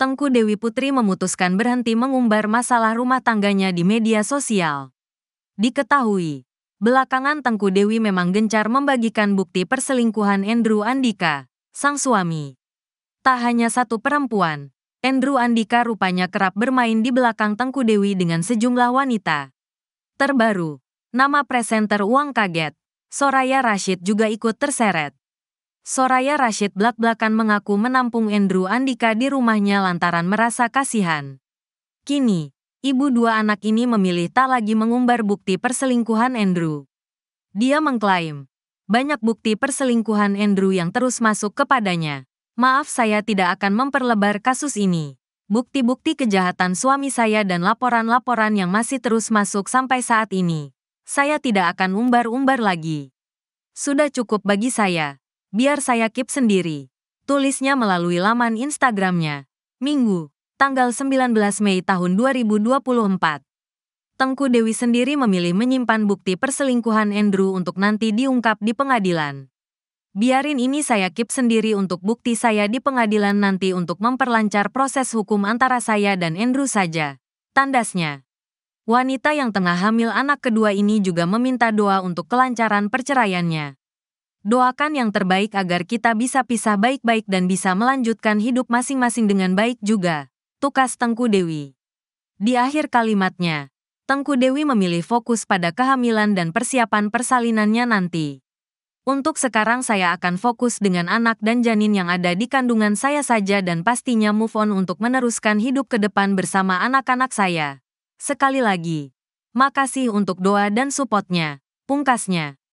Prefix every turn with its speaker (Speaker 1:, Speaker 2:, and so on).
Speaker 1: Tengku Dewi Putri memutuskan berhenti mengumbar masalah rumah tangganya di media sosial. Diketahui, belakangan Tengku Dewi memang gencar membagikan bukti perselingkuhan Andrew Andika, sang suami. Tak hanya satu perempuan, Andrew Andika rupanya kerap bermain di belakang Tengku Dewi dengan sejumlah wanita. Terbaru, nama presenter uang kaget, Soraya Rashid juga ikut terseret. Soraya Rashid belak belakan mengaku menampung Andrew Andika di rumahnya lantaran merasa kasihan. Kini, ibu dua anak ini memilih tak lagi mengumbar bukti perselingkuhan Andrew. Dia mengklaim, banyak bukti perselingkuhan Andrew yang terus masuk kepadanya. Maaf saya tidak akan memperlebar kasus ini bukti-bukti kejahatan suami saya dan laporan-laporan yang masih terus masuk sampai saat ini. Saya tidak akan umbar-umbar lagi. Sudah cukup bagi saya. Biar saya keep sendiri. Tulisnya melalui laman Instagramnya. Minggu, tanggal 19 Mei tahun 2024. Tengku Dewi sendiri memilih menyimpan bukti perselingkuhan Andrew untuk nanti diungkap di pengadilan. Biarin ini saya keep sendiri untuk bukti saya di pengadilan nanti untuk memperlancar proses hukum antara saya dan Andrew saja. Tandasnya. Wanita yang tengah hamil anak kedua ini juga meminta doa untuk kelancaran perceraiannya. Doakan yang terbaik agar kita bisa pisah baik-baik dan bisa melanjutkan hidup masing-masing dengan baik juga, tukas Tengku Dewi. Di akhir kalimatnya, Tengku Dewi memilih fokus pada kehamilan dan persiapan persalinannya nanti. Untuk sekarang saya akan fokus dengan anak dan janin yang ada di kandungan saya saja dan pastinya move on untuk meneruskan hidup ke depan bersama anak-anak saya. Sekali lagi, makasih untuk doa dan supportnya, pungkasnya.